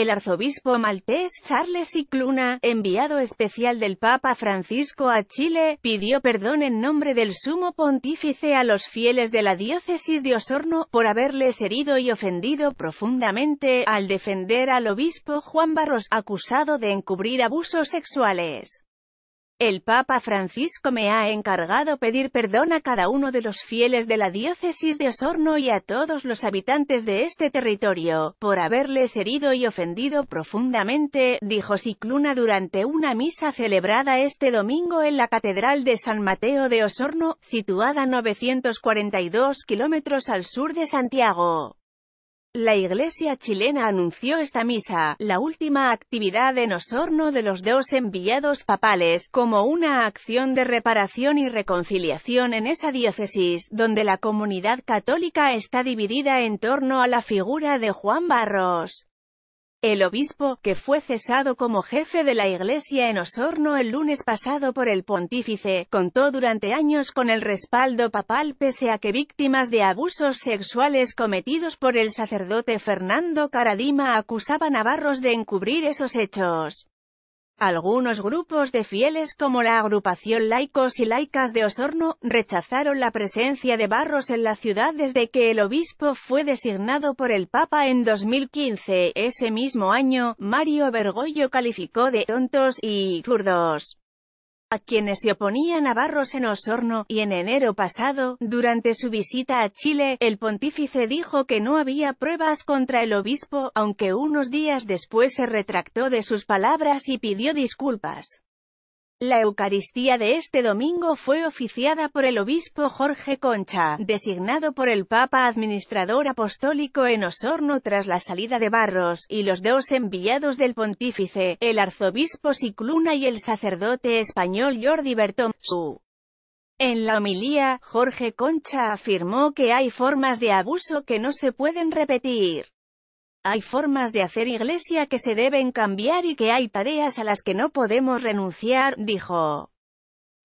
El arzobispo maltés Charles Cicluna, enviado especial del Papa Francisco a Chile, pidió perdón en nombre del sumo pontífice a los fieles de la diócesis de Osorno, por haberles herido y ofendido profundamente, al defender al obispo Juan Barros, acusado de encubrir abusos sexuales. El Papa Francisco me ha encargado pedir perdón a cada uno de los fieles de la diócesis de Osorno y a todos los habitantes de este territorio, por haberles herido y ofendido profundamente, dijo Cicluna durante una misa celebrada este domingo en la Catedral de San Mateo de Osorno, situada 942 kilómetros al sur de Santiago. La Iglesia chilena anunció esta misa, la última actividad en Osorno de los dos enviados papales, como una acción de reparación y reconciliación en esa diócesis, donde la comunidad católica está dividida en torno a la figura de Juan Barros. El obispo, que fue cesado como jefe de la iglesia en Osorno el lunes pasado por el pontífice, contó durante años con el respaldo papal pese a que víctimas de abusos sexuales cometidos por el sacerdote Fernando Caradima acusaban a Barros de encubrir esos hechos. Algunos grupos de fieles como la agrupación Laicos y Laicas de Osorno, rechazaron la presencia de Barros en la ciudad desde que el obispo fue designado por el Papa en 2015. Ese mismo año, Mario Bergoglio calificó de tontos y zurdos a quienes se oponían a Barros en Osorno, y en enero pasado, durante su visita a Chile, el pontífice dijo que no había pruebas contra el obispo, aunque unos días después se retractó de sus palabras y pidió disculpas. La Eucaristía de este domingo fue oficiada por el obispo Jorge Concha, designado por el Papa Administrador Apostólico en Osorno tras la salida de Barros, y los dos enviados del pontífice, el arzobispo Sicluna y el sacerdote español Jordi Bertón. En la homilía, Jorge Concha afirmó que hay formas de abuso que no se pueden repetir. Hay formas de hacer iglesia que se deben cambiar y que hay tareas a las que no podemos renunciar, dijo.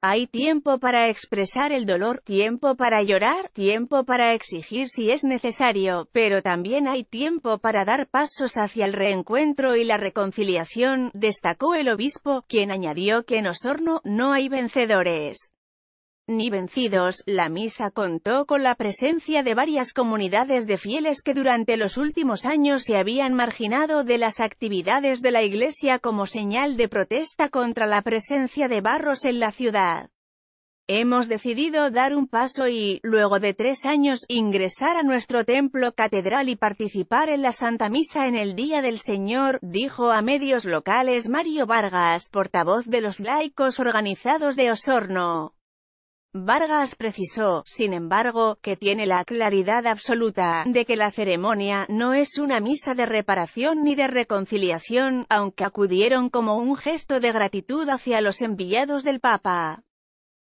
Hay tiempo para expresar el dolor, tiempo para llorar, tiempo para exigir si es necesario, pero también hay tiempo para dar pasos hacia el reencuentro y la reconciliación, destacó el obispo, quien añadió que en Osorno no hay vencedores ni vencidos, la misa contó con la presencia de varias comunidades de fieles que durante los últimos años se habían marginado de las actividades de la Iglesia como señal de protesta contra la presencia de barros en la ciudad. Hemos decidido dar un paso y, luego de tres años, ingresar a nuestro templo catedral y participar en la Santa Misa en el Día del Señor, dijo a medios locales Mario Vargas, portavoz de los laicos organizados de Osorno. Vargas precisó, sin embargo, que tiene la claridad absoluta de que la ceremonia no es una misa de reparación ni de reconciliación, aunque acudieron como un gesto de gratitud hacia los enviados del Papa.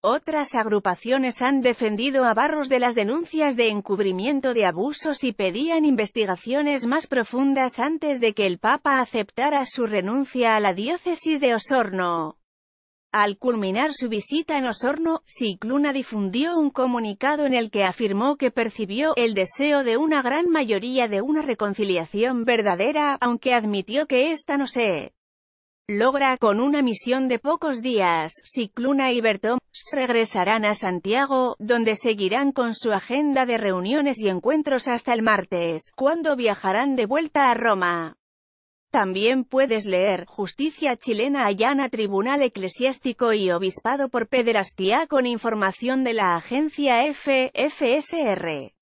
Otras agrupaciones han defendido a Barros de las denuncias de encubrimiento de abusos y pedían investigaciones más profundas antes de que el Papa aceptara su renuncia a la diócesis de Osorno. Al culminar su visita en Osorno, Cicluna difundió un comunicado en el que afirmó que percibió el deseo de una gran mayoría de una reconciliación verdadera, aunque admitió que esta no se logra con una misión de pocos días. Cicluna y Bertom regresarán a Santiago, donde seguirán con su agenda de reuniones y encuentros hasta el martes, cuando viajarán de vuelta a Roma. También puedes leer, Justicia chilena allana Tribunal Eclesiástico y Obispado por pederastía con información de la agencia FFSR.